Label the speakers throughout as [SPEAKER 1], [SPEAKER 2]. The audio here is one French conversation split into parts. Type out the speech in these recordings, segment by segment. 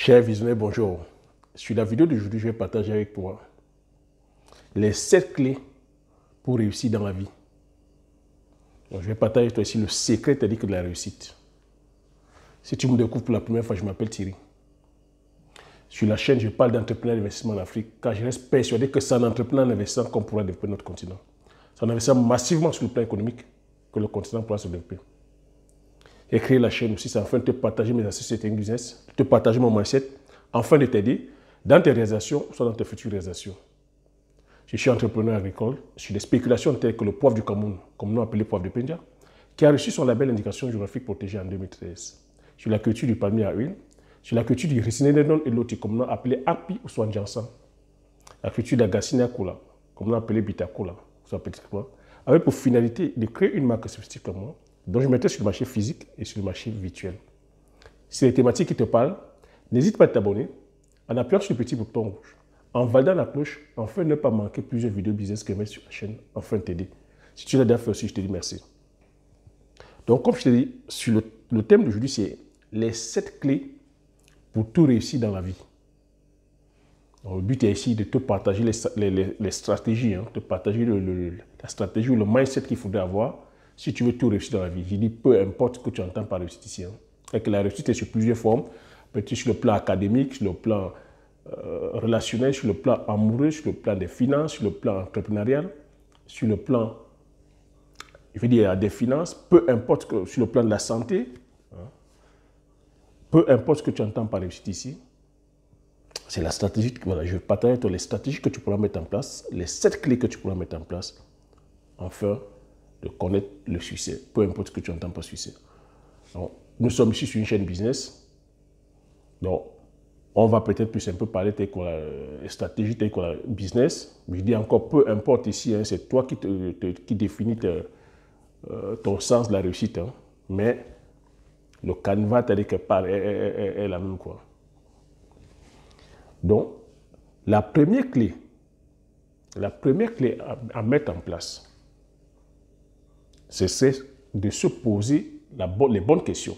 [SPEAKER 1] Chers visionnaires, bonjour. Sur la vidéo d'aujourd'hui, je vais partager avec toi les 7 clés pour réussir dans la vie. je vais partager avec toi ici le secret de la réussite. Si tu me découvres pour la première fois, je m'appelle Thierry. Sur la chaîne, je parle et d'investissement en Afrique, car je reste persuadé que c'est en entrepreneur investissant qu'on pourra développer notre continent. C'est en investissant massivement sur le plan économique que le continent pourra se développer écrire la chaîne aussi, afin de te partager mes astuces et business, de te partager mon mindset, afin de t'aider dans tes réalisations, soit dans tes futures réalisations. Je suis entrepreneur agricole sur des spéculations telles que le poivre du Cameroun, comme nous appelé poivre de Penja, qui a reçu son label indication géographique protégée en 2013, sur la culture du palmier à huile, sur la culture du ricinedon et l'autre, comme nous appelé Api ou Swanjansan, la culture à Kula, comme nous appelé Bitakula, soit petit avec pour finalité de créer une marque spécifique comme moi. Donc, je mettais sur le marché physique et sur le marché virtuel. Si les thématiques qui te parlent, n'hésite pas à t'abonner en appuyant sur le petit bouton rouge, en validant la cloche, enfin ne pas manquer plusieurs vidéos business que je mets sur la chaîne, enfin t'aider. Si tu l'as déjà fait aussi, je te dis merci. Donc, comme je te dis, sur le, thème d'aujourd'hui, c'est les 7 clés pour tout réussir dans la vie. le but est ici de te partager les, stratégies, hein, de partager la stratégie ou le mindset qu'il faudrait avoir si tu veux tout réussir dans la vie, je dis peu importe ce que tu entends par réussite ici. Hein. que la réussite est sur plusieurs formes, peut-être sur le plan académique, sur le plan euh, relationnel, sur le plan amoureux, sur le plan des finances, sur le plan entrepreneurial, sur le plan, je veux dire, des finances, peu importe que, sur le plan de la santé, hein. peu importe ce que tu entends par réussite ici. C'est la stratégie, voilà, je vais partager les stratégies que tu pourras mettre en place, les sept clés que tu pourras mettre en place. Enfin, de connaître le succès, peu importe ce que tu entends par succès. Donc, nous sommes ici sur une chaîne business. Donc, on va peut-être plus un peu parler de la euh, stratégie, de la business. Mais je dis encore, peu importe ici, hein, c'est toi qui, te, qui définis euh, ton sens de la réussite. Hein. Mais le canevas, tel que part, est, est, la même. Quoi. Donc, la première clé, la première clé à mettre en place, c'est de se poser la les bonnes questions.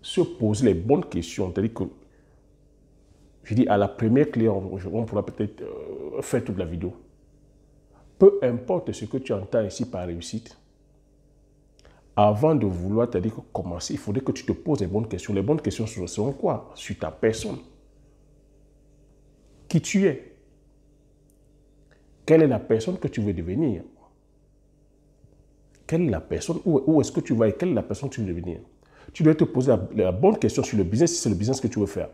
[SPEAKER 1] Se poser les bonnes questions. C'est-à-dire que, je dis, à la première clé, on, pourra peut-être euh, faire toute la vidéo. Peu importe ce que tu entends ici par réussite, avant de vouloir, cest dire commencer, il faudrait que tu te poses les bonnes questions. Les bonnes questions seront quoi Sur ta personne. Qui tu es Quelle est la personne que tu veux devenir quelle est la personne, où, est-ce que tu vas et quelle est la personne que tu veux devenir. Tu dois te poser la, bonne question sur le business, si c'est le business que tu veux faire.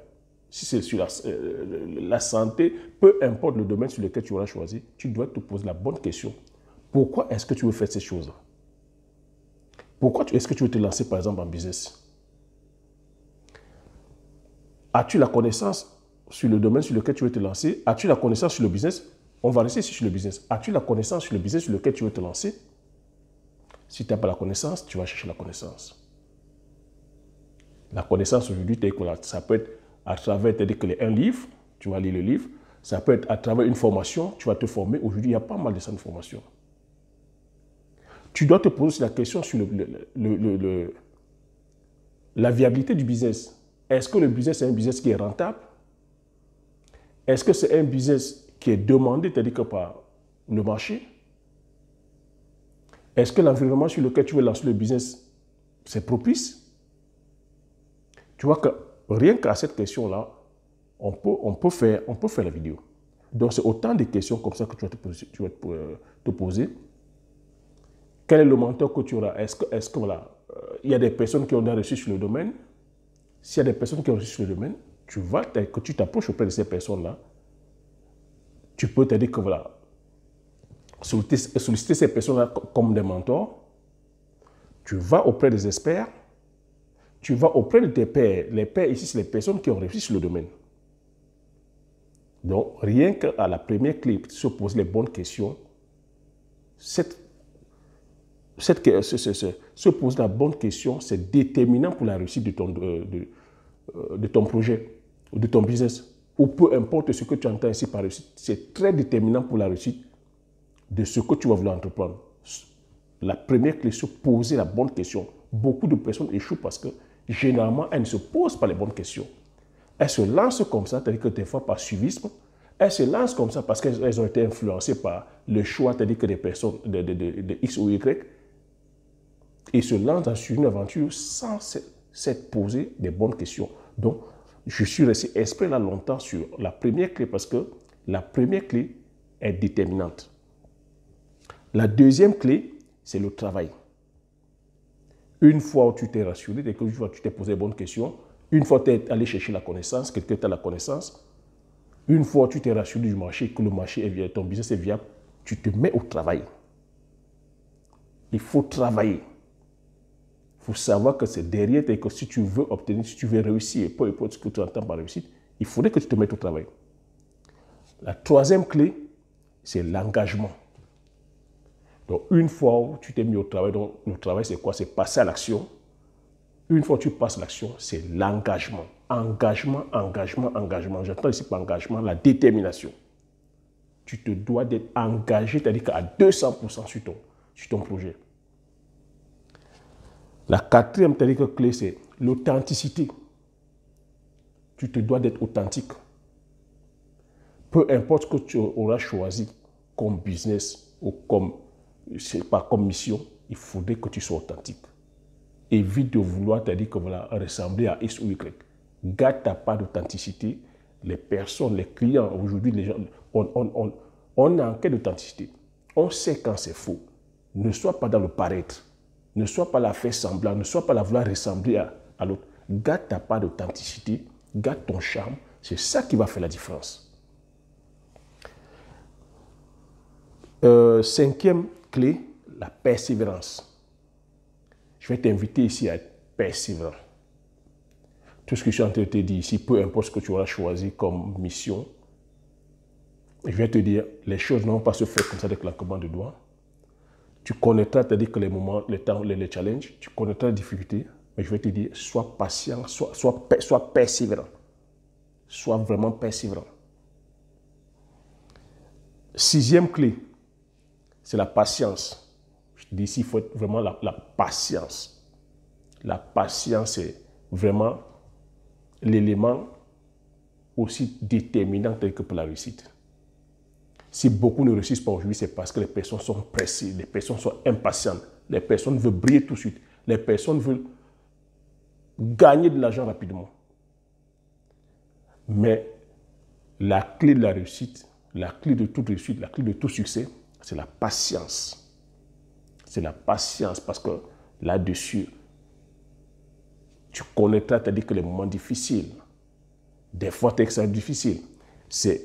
[SPEAKER 1] Si c'est sur euh, la, santé, peu importe le domaine sur lequel tu auras choisi, tu dois te poser la bonne question. Pourquoi est-ce que tu veux faire ces choses-là Pourquoi est-ce que tu veux te lancer, par exemple, en business As-tu la connaissance sur le domaine sur lequel tu veux te lancer As-tu la connaissance sur le business On va rester sur le business. As-tu la connaissance sur le business sur lequel tu veux te lancer si tu n'as pas la connaissance, tu vas chercher la connaissance. La connaissance aujourd'hui, ça peut être à travers, que un livre, tu vas lire le livre. Ça peut être à travers une formation, tu vas te former. Aujourd'hui, il y a pas mal de centres de formation. Tu dois te poser la question sur le, la viabilité du business. Est-ce que le business est un business qui est rentable Est-ce que c'est un business qui est demandé, c'est-à-dire que par le marché est-ce que l'environnement sur lequel tu veux lancer le business, c'est propice Tu vois que rien qu'à cette question-là, on peut, on, peut faire, on peut faire la vidéo. Donc, c'est autant de questions comme ça que tu vas te poser. te, Quel est le mentor que tu auras Est-ce que, est que, voilà, euh, il y a des personnes qui ont déjà reçu sur le domaine S'il y a des personnes qui ont reçu sur le domaine, tu vas, que tu t'approches auprès de ces personnes-là, tu peux te dire que voilà, solliciter, ces personnes-là comme des mentors. Tu vas auprès des experts. Tu vas auprès de tes pairs. Les pairs ici, c'est les personnes qui ont réussi sur le domaine. Donc, rien qu'à la première clé, se poser les bonnes questions, cette, cette, se pose la bonne question, c'est déterminant pour la réussite de ton, de, de, euh, de ton projet ou de ton business. Ou peu importe ce que tu entends ici par réussite, c'est très déterminant pour la réussite de ce que tu vas vouloir entreprendre, la première clé, c'est poser la bonne question. Beaucoup de personnes échouent parce que généralement, elles ne se posent pas les bonnes questions. Elles se lancent comme ça, cest à que des fois par suivisme. Elles se lancent comme ça parce qu'elles ont été influencées par le choix, cest à que des personnes de, de, de, X ou Y. Et se lancent dans une aventure sans se poser des bonnes questions. Donc, je suis resté esprit là longtemps sur la première clé parce que la première clé est déterminante. La deuxième clé, c'est le travail. Une fois que tu t'es rassuré, fois que tu t'es posé les bonnes questions, une fois que tu es allé chercher la connaissance, quelqu'un as la connaissance, une fois que tu t'es rassuré du marché, que le marché est viable, ton business est viable, tu te mets au travail. Il faut travailler. Il faut savoir que c'est derrière et que si tu veux obtenir, si tu veux réussir, peu importe ce que tu entends par réussite, il faudrait que tu te mettes au travail. La troisième clé, c'est l'engagement. Donc, une fois où tu t'es mis au travail, donc le travail, c'est quoi C'est passer à l'action. Une fois que tu passes l'action, c'est l'engagement. Engagement, engagement, engagement. J'entends ici par engagement la détermination. Tu te dois d'être engagé, c'est-à-dire qu'à 200% sur ton, sur ton projet. La quatrième technique clé, c'est l'authenticité. Tu te dois d'être authentique. Peu importe ce que tu auras choisi comme business ou comme c'est pas comme mission, il faudrait que tu sois authentique. Évite de vouloir te dire que voilà, ressembler à X ou Y. Garde ta part d'authenticité. Les personnes, les clients, aujourd'hui, les gens, on, on, on, on en quête d'authenticité. On sait quand c'est faux. Ne sois pas dans le paraître. Ne sois pas la faire semblant. Ne sois pas la vouloir ressembler à, à l'autre. Garde ta part d'authenticité. Garde ton charme. C'est ça qui va faire la différence. Euh, cinquième, clé, la persévérance. Je vais t'inviter ici à être persévérant. Tout ce que je suis en train de te dire ici, peu importe ce que tu auras choisi comme mission, je vais te dire, les choses n'ont pas se faire comme ça avec la commande de doigts. Tu connaîtras, c'est-à-dire que les moments, les temps, les, challenges, tu connaîtras les difficultés, mais je vais te dire, sois patient, sois, sois, sois persévérant. Sois vraiment persévérant. Sixième clé, c'est la patience. Je dis ici, il faut être vraiment la, patience. La patience est vraiment l'élément aussi déterminant que pour la réussite. Si beaucoup ne réussissent pas aujourd'hui, c'est parce que les personnes sont pressées, les personnes sont impatientes, les personnes veulent briller tout de suite, les personnes veulent gagner de l'argent rapidement. Mais la clé de la réussite, la clé de toute réussite, la clé de tout succès, c'est la patience. C'est la patience parce que là-dessus, tu connaîtras, cest à que les moments difficiles, des fois, tu es difficile. C'est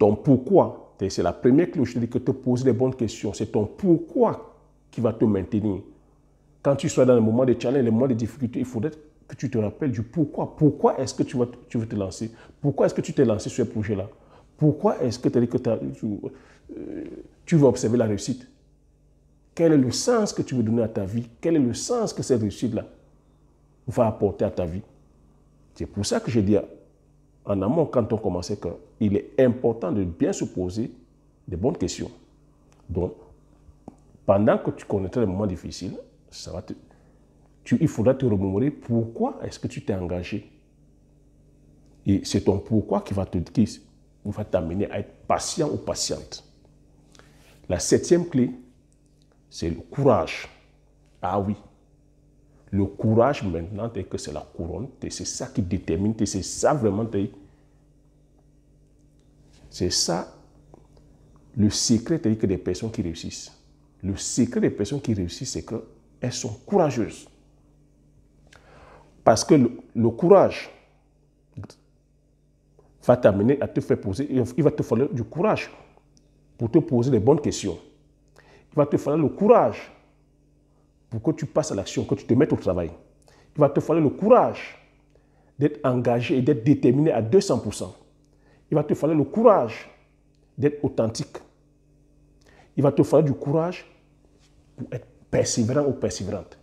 [SPEAKER 1] ton pourquoi. C'est la première clé je te dis que te poser les bonnes questions. C'est ton pourquoi qui va te maintenir. Quand tu sois dans les moments de challenge, les moments de difficulté, il faudrait que tu te rappelles du pourquoi. Pourquoi est-ce que tu, vas, tu veux te lancer Pourquoi est-ce que tu t'es lancé sur ce projet-là pourquoi est-ce que, que tu, veux tu observer la réussite Quel est le sens que tu veux donner à ta vie Quel est le sens que cette réussite-là va apporter à ta vie C'est pour ça que j'ai dit en amont, quand on commençait, qu'il est important de bien se poser des bonnes questions. Donc, pendant que tu connaîtras les moments difficiles, ça va te, tu, il faudra te remémorer pourquoi est-ce que tu t'es engagé. Et c'est ton pourquoi qui va te, qui, va t'amener à être patient ou patiente. La septième clé, c'est le courage. Ah oui, le courage maintenant, c'est que c'est la couronne, c'est ça qui détermine, c'est ça vraiment. C'est ça le secret des personnes qui réussissent. Le secret des personnes qui réussissent, c'est qu'elles sont courageuses. Parce que le courage, va t'amener à te faire poser, il va te falloir du courage pour te poser les bonnes questions. Il va te falloir le courage pour que tu passes à l'action, que tu te mettes au travail. Il va te falloir le courage d'être engagé et d'être déterminé à 200%. Il va te falloir le courage d'être authentique. Il va te falloir du courage pour être persévérant ou persévérante.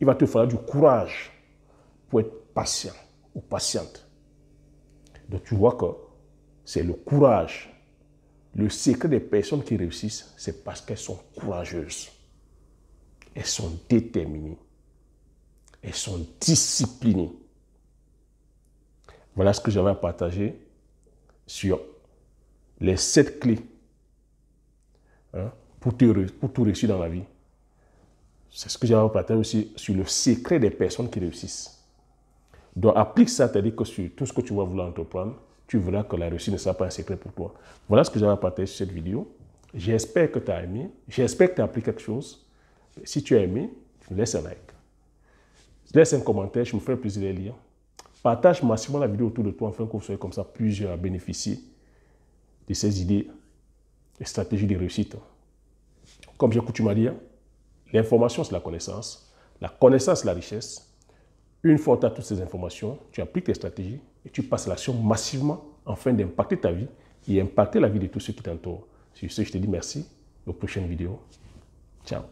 [SPEAKER 1] Il va te falloir du courage pour être patient ou patiente. Donc tu vois que c'est le courage. Le secret des personnes qui réussissent, c'est parce qu'elles sont courageuses. Elles sont déterminées. Elles sont disciplinées. Voilà ce que j'avais à partager sur les sept clés hein, pour, pour tout réussir dans la vie. C'est ce que j'avais à partager aussi sur le secret des personnes qui réussissent. Donc applique ça, c'est-à-dire que sur tout ce que tu vas vouloir entreprendre, tu verras que la réussite ne sera pas un secret pour toi. Voilà ce que j'avais à partager sur cette vidéo. J'espère que tu as aimé. J'espère que tu as appris quelque chose. Si tu as aimé, laisse un like. Laisse un commentaire, je me ferai plaisir de lire. Partage massivement la vidéo autour de toi afin que vous soyez comme ça plusieurs à bénéficier de ces idées et stratégies de réussite. Comme j'ai coutume à dire, l'information c'est la connaissance, la connaissance c'est la richesse, une fois que tu as toutes ces informations, tu appliques tes stratégies et tu passes l'action massivement afin d'impacter ta vie et impacter la vie de tous ceux qui t'entourent. Sur ce, je te dis merci. Aux prochaines vidéos. Ciao.